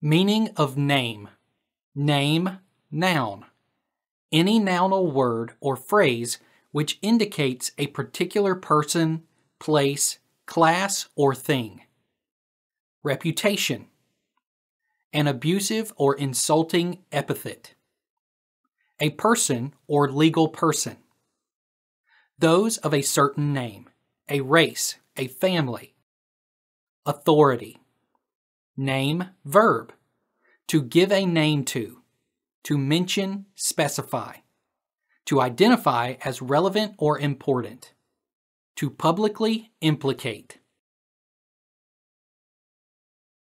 Meaning of name. Name, noun. Any nounal word or phrase which indicates a particular person, place, class, or thing. Reputation. An abusive or insulting epithet. A person or legal person. Those of a certain name, a race, a family. Authority. Name, verb. To give a name to. To mention, specify. To identify as relevant or important. To publicly implicate.